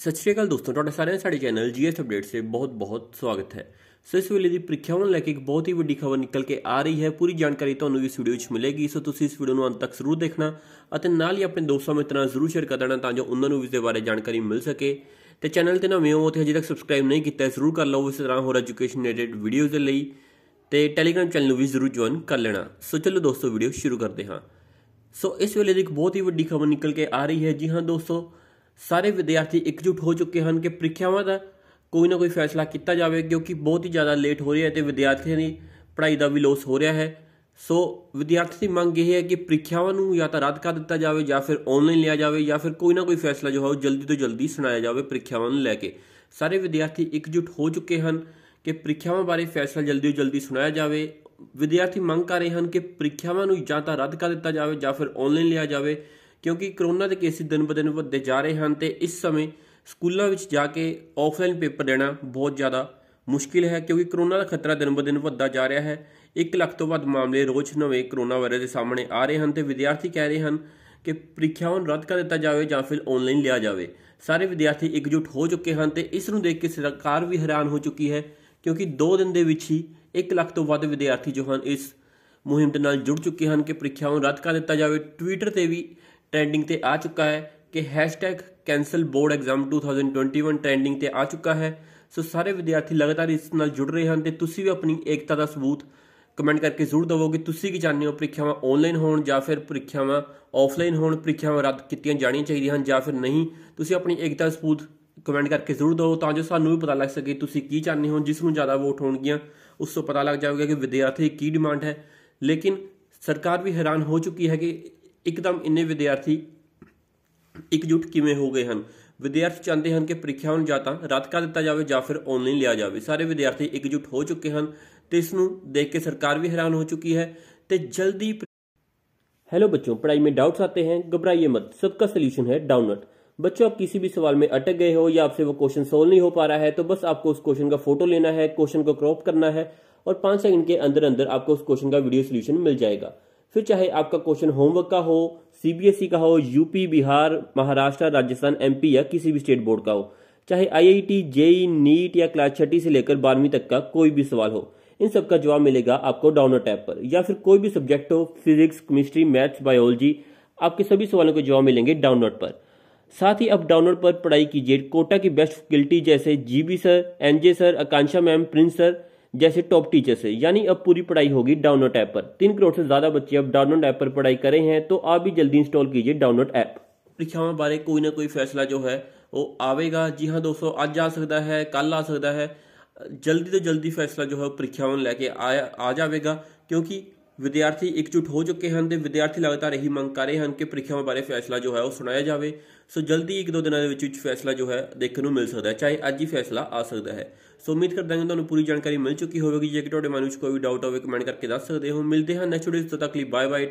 ਸਤਿ ਸ਼੍ਰੀ ਅਕਾਲ ਦੋਸਤੋ ਤੁਹਾਡਾ ਸਾਰਿਆਂ ਦਾ ਸਾਡੇ ਚੈਨਲ ਜੀਐਸ ਅਪਡੇਟਸ ਤੇ ਬਹੁਤ-ਬਹੁਤ ਸਵਾਗਤ ਹੈ ਸੋ ਇਸ ਵੇਲੇ ਦੀ ਪ੍ਰੀਖਿਆਵਾਂ ਨੂੰ ਲੈ ਕੇ ਇੱਕ ਬਹੁਤ ਹੀ ਵੱਡੀ ਖਬਰ ਨਿਕਲ ਕੇ ਆ ਰਹੀ ਹੈ ਪੂਰੀ ਜਾਣਕਾਰੀ ਤੁਹਾਨੂੰ ਇਸ ਵੀਡੀਓ ਵਿੱਚ ਮਿਲੇਗੀ ਸੋ ਤੁਸੀਂ ਇਸ ਵੀਡੀਓ ਨੂੰ ਅੰਤ ਤੱਕ ਜ਼ਰੂਰ ਦੇਖਣਾ ਅਤੇ ਨਾਲ ਹੀ ਆਪਣੇ ਦੋਸਤਾਂ ਮਿੱਤਰਾਂ ਨਾਲ ਜ਼ਰੂਰ ਸ਼ੇਅਰ ਕਰ ਦੇਣਾ ਤਾਂ ਜੋ ਉਹਨਾਂ ਨੂੰ ਵੀ ਇਸ ਦੇ ਬਾਰੇ ਜਾਣਕਾਰੀ ਮਿਲ ਸਕੇ ਤੇ ਚੈਨਲ ਤੇ ਨਵੇਂ ਹੋ ਤੇ ਹਜੇ ਤੱਕ ਸਬਸਕ੍ਰਾਈਬ ਨਹੀਂ ਕੀਤਾ ਜ਼ਰੂਰ ਕਰ ਲਓ ਇਸ ਤਰ੍ਹਾਂ ਹੋਰ ਐਜੂਕੇਸ਼ਨ ਰਿਲੇਟਡ ਵੀਡੀਓਜ਼ ਦੇ ਲਈ ਤੇ ਟੈਲੀਗ੍ਰam ਚੈਨਲ ਨੂੰ ਵੀ ਜ਼ਰੂਰ ਜੁਆਇਨ ਕਰ ਲੈਣਾ ਸੋ ਚਲੋ ਦੋਸਤੋ ਵੀਡੀਓ ਸ਼ੁਰੂ ਕਰਦੇ ਹਾਂ ਸੋ ਇਸ ਵੇਲੇ ਦੀ ਇੱਕ ਬਹੁਤ ਹੀ ਵੱਡੀ ਖਬਰ ਨਿਕਲ ਕੇ ਆ ਰਹੀ ਹੈ ਜੀ ਹਾਂ ਦੋਸਤੋ ਸਾਰੇ ਵਿਦਿਆਰਥੀ ਇਕਜੁੱਟ ਹੋ ਚੁੱਕੇ ਹਨ ਕਿ ਪ੍ਰੀਖਿਆਵਾਂ ਦਾ ਕੋਈ ਨਾ ਕੋਈ ਫੈਸਲਾ ਕੀਤਾ ਜਾਵੇ ਕਿਉਂਕਿ ਬਹੁਤ ਹੀ ਜ਼ਿਆਦਾ ਲੇਟ ਹੋ ਰਿਹਾ ਹੈ ਤੇ ਵਿਦਿਆਰਥੀਆਂ ਦੀ ਪੜ੍ਹਾਈ ਦਾ ਵੀ ਲੋਸ ਹੋ ਰਿਹਾ ਹੈ ਸੋ ਵਿਦਿਆਰਥੀ ਦੀ ਮੰਗ ਇਹ ਹੈ ਕਿ ਪ੍ਰੀਖਿਆਵਾਂ ਨੂੰ ਜਾਂ ਤਾਂ ਰੱਦ ਕਰ ਦਿੱਤਾ ਜਾਵੇ ਜਾਂ ਫਿਰ ਆਨਲਾਈਨ ਲਿਆ ਜਾਵੇ ਜਾਂ ਫਿਰ ਕੋਈ ਨਾ ਕੋਈ ਫੈਸਲਾ ਜੋ ਹੈ ਉਹ ਜਲਦੀ ਤੋਂ ਜਲਦੀ ਸੁਣਾਇਆ ਜਾਵੇ ਪ੍ਰੀਖਿਆਵਾਂ ਨੂੰ ਲੈ ਕੇ ਸਾਰੇ ਵਿਦਿਆਰਥੀ ਇਕਜੁੱਟ ਹੋ ਚੁੱਕੇ ਹਨ ਕਿ ਪ੍ਰੀਖਿਆਵਾਂ ਬਾਰੇ ਫੈਸਲਾ ਜਲਦੀ ਤੋਂ ਜਲਦੀ ਸੁਣਾਇਆ ਜਾਵੇ ਵਿਦਿਆਰਥੀ ਮੰਗ ਕਰ ਰਹੇ ਹਨ ਕਿ ਪ੍ਰੀਖਿਆਵਾਂ ਨੂੰ ਜਾਂ ਤਾਂ ਰੱਦ ਕਰ ਦਿੱਤਾ ਜਾਵੇ ਜਾਂ ਫਿਰ ਆਨਲਾਈਨ ਲਿਆ ਜਾਵੇ ਕਿਉਂਕਿ ਕਰੋਨਾ ਦੇ ਕੇਸ ਦਿਨ ਬਦਨ ਵੱਧਦੇ ਜਾ ਰਹੇ ਹਨ ਤੇ ਇਸ ਸਮੇਂ ਸਕੂਲਾਂ ਵਿੱਚ ਜਾ ਕੇ ਆਫਲਾਈਨ ਪੇਪਰ ਦੇਣਾ ਬਹੁਤ ਜ਼ਿਆਦਾ ਮੁਸ਼ਕਿਲ ਹੈ ਕਿਉਂਕਿ ਕਰੋਨਾ ਦਾ ਖਤਰਾ ਦਿਨ ਬਦਨ ਵੱਧਦਾ ਜਾ ਰਿਹਾ ਹੈ 1 ਲੱਖ ਤੋਂ ਵੱਧ ਮਾਮਲੇ ਰੋਜ਼ ਨਵੇਂ ਕਰੋਨਾ ਵਾਇਰਸ ਦੇ ਸਾਹਮਣੇ ਆ ਰਹੇ ਹਨ ਤੇ ਵਿਦਿਆਰਥੀ ਕਹਿ ਰਹੇ ਹਨ ਕਿ ਪ੍ਰੀਖਿਆਵਾਂ ਰੱਦ ਕਰ ਦਿੱਤਾ ਜਾਵੇ ਜਾਂ ਫਿਰ ਆਨਲਾਈਨ ਲਿਆ ਜਾਵੇ ਸਾਰੇ ਵਿਦਿਆਰਥੀ ਇਕਜੁੱਟ ਹੋ ਚੁੱਕੇ ਹਨ ਤੇ ਇਸ ਨੂੰ ਦੇਖ ਕੇ ਸਰਕਾਰ ਵੀ ਹੈਰਾਨ ਹੋ ਚੁੱਕੀ ਹੈ ਕਿਉਂਕਿ 2 ਦਿਨ ਦੇ ਵਿੱਚ ਹੀ 1 ਲੱਖ ਤੋਂ ਵੱਧ ਵਿਦਿਆਰਥੀ ਜੋ ਹਨ ਇਸ ਮੁਹਿੰਮ ਦੇ ਨਾਲ ਜੁੜ ਚੁੱਕੇ ਹਨ ਕਿ ਪ੍ਰੀਖਿਆਵਾਂ ਰੱਦ ਕਰ ਦਿੱਤਾ ਜਾਵੇ ਟਵਿੱਟਰ ਤੇ ਵੀ ਟ੍ਰੈਂਡਿੰਗ ਤੇ ਆ ਚੁੱਕਾ ਹੈ ਕਿ #cancelboardexam2021 board ਟ੍ਰੈਂਡਿੰਗ ਤੇ ਆ ਚੁੱਕਾ ਹੈ ਸੋ ਸਾਰੇ ਵਿਦਿਆਰਥੀ ਲਗਾਤਾਰ ਇਸ ਨਾਲ ਜੁੜ ਰਹੇ ਹਨ ਤੇ ਤੁਸੀਂ ਵੀ ਆਪਣੀ ਏਕਤਾ ਦਾ ਸਬੂਤ ਕਮੈਂਟ ਕਰਕੇ ਜ਼ਰੂਰ ਦਵੋਗੇ ਤੁਸੀਂ ਕੀ ਚਾਹੁੰਦੇ ਹੋ ਪ੍ਰੀਖਿਆਵਾਂ ਆਨਲਾਈਨ ਹੋਣ ਜਾਂ ਫਿਰ ਪ੍ਰੀਖਿਆਵਾਂ ਆਫਲਾਈਨ ਹੋਣ ਪ੍ਰੀਖਿਆਵਾਂ ਰੱਦ ਕੀਤੀਆਂ ਜਾਣੀਆਂ ਚਾਹੀਦੀਆਂ ਹਨ ਜਾਂ ਫਿਰ ਨਹੀਂ ਤੁਸੀਂ ਆਪਣੀ ਏਕਤਾ ਸਬੂਤ ਕਮੈਂਟ ਕਰਕੇ ਜ਼ਰੂਰ ਦਿਓ ਤਾਂ ਜੋ ਸਾਨੂੰ ਵੀ ਪਤਾ ਲੱਗ ਸਕੇ ਤੁਸੀਂ ਕੀ ਚਾਹੁੰਦੇ ਹੋ ਜਿਸ ਨੂੰ ਜ਼ਿਆਦਾ ਵੋਟ ਹੋਣਗੀਆਂ ਉਸ ਤੋਂ ਪਤਾ ਲੱਗ ਜਾਊਗਾ ਕਿ ਵਿਦਿਆਰਥੀ ਕੀ ਡਿਮਾਂਡ ਹੈ ਲੇਕਿਨ ਸਰਕਾਰ ਵੀ ਹੈਰਾਨ ਹੋ ਚੁੱਕੀ ਹੈ ਕਿ एकदम इन्ने विद्यार्थी एकजुट ਕਿਵੇਂ हो गए हैं विद्यार्थी चाहते हैं कि ਪ੍ਰੀਖਿਆਵਾਂ ਨੂੰ ਜਾਂ ਤਾਂ ਰੱਦ ਕਰ ਦਿੱਤਾ ਜਾਵੇ ਜਾਂ ਫਿਰ ਆਨਲਾਈਨ ਲਿਆ ਜਾਵੇ ਸਾਰੇ ਵਿਦਿਆਰਥੀ हो ਹੋ ਚੁੱਕੇ ਹਨ ਤੇ ਇਸ ਨੂੰ ਦੇਖ ਕੇ ਸਰਕਾਰ ਵੀ ਹੈਰਾਨ ਹੋ ਚੁੱਕੀ हेलो बच्चों पढ़ाई में डाउट्स आते हैं घबराइए मत सबका सोल्यूशन है डाउनलोड बच्चों आप किसी भी सवाल में अटक गए हो या आपसे वो क्वेश्चन सोल्व नहीं हो पा रहा है तो बस आपको उस क्वेश्चन का फोटो लेना है क्वेश्चन को क्रॉप करना है और पांच सेकंड के अंदर अंदर आपको उस क्वेश्चन का वीडियो सोल्यूशन मिल जाएगा फिर चाहे आपका क्वेश्चन होमवर्क का हो सीबीएसई e का हो यूपी बिहार महाराष्ट्र राजस्थान एमपी या किसी भी स्टेट बोर्ड का हो चाहे IIT JEE e e, NEET या क्लास छठी से लेकर बारहवीं तक का कोई भी सवाल हो इन सब का जवाब मिलेगा आपको डाउनलोड टैप पर या फिर कोई भी सब्जेक्ट हो फिजिक्स केमिस्ट्री मैथ्स बायोलॉजी आपके सभी सवालों के जवाब मिलेंगे डाउनलोड पर साथ ही अब डाउनलोड पर पढ़ाई कीजिए कोटा की बेस्ट फैकल्टी जैसे GB sir NJ sir Akanksha ma'am Prince sir जैसे टॉप टीचर्स है यानी अब पूरी पढ़ाई होगी डाउनलोड ऐप पर तीन करोड़ से ज्यादा बच्चे अब डाउनलोड ऐप पर पढ़ाई करें हैं तो आप भी जल्दी इंस्टॉल कीजिए डाउनलोड ऐप परीक्षाओं बारे कोई ना कोई फैसला जो है वो आवेगा जी हाँ दोस्तों आज आ सकता है कल आ सकता है जल्दी तो जल्दी फैसला जो है परीक्षाओं लेके आया आ जाएगा क्योंकि ਵਿਦਿਆਰਥੀ ਇਕਜੁੱਟ ਹੋ ਚੁੱਕੇ ਹਨ ਤੇ ਵਿਦਿਆਰਥੀ ਲਗਾਤਾਰ ਇਹੀ ਮੰਗ ਕਰ ਰਹੇ ਹਨ ਕਿ ਪ੍ਰੀਖਿਆਵਾਂ ਬਾਰੇ ਫੈਸਲਾ ਜੋ ਹੈ ਉਹ ਸੁਣਾਇਆ ਜਾਵੇ ਸੋ ਜਲਦੀ ਇੱਕ ਦੋ ਦਿਨਾਂ ਦੇ ਵਿੱਚ ਵਿੱਚ ਫੈਸਲਾ ਜੋ ਹੈ ਦੇਖਣ ਨੂੰ ਮਿਲ ਸਕਦਾ ਹੈ ਚਾਹੇ ਅੱਜ ਹੀ ਫੈਸਲਾ ਆ ਸਕਦਾ ਹੈ ਸੋ ਉਮੀਦ ਕਰਦਾ ਹਾਂ ਤੁਹਾਨੂੰ ਪੂਰੀ ਜਾਣਕਾਰੀ ਮਿਲ ਚੁੱਕੀ ਹੋਵੇਗੀ ਜੇ ਤੁਹਾਡੇ ਮਨ ਵਿੱਚ ਕੋਈ ਡਾਊਟ ਹੋਵੇ ਕਮੈਂਟ ਕਰਕੇ ਦੱਸ ਸਕਦੇ ਹੋ ਮਿਲਦੇ ਹਾਂ ਨੈਕਸਟ ਵੀਡੀਓ ਤੱਕ ਲਈ ਬਾਏ ਬਾਏ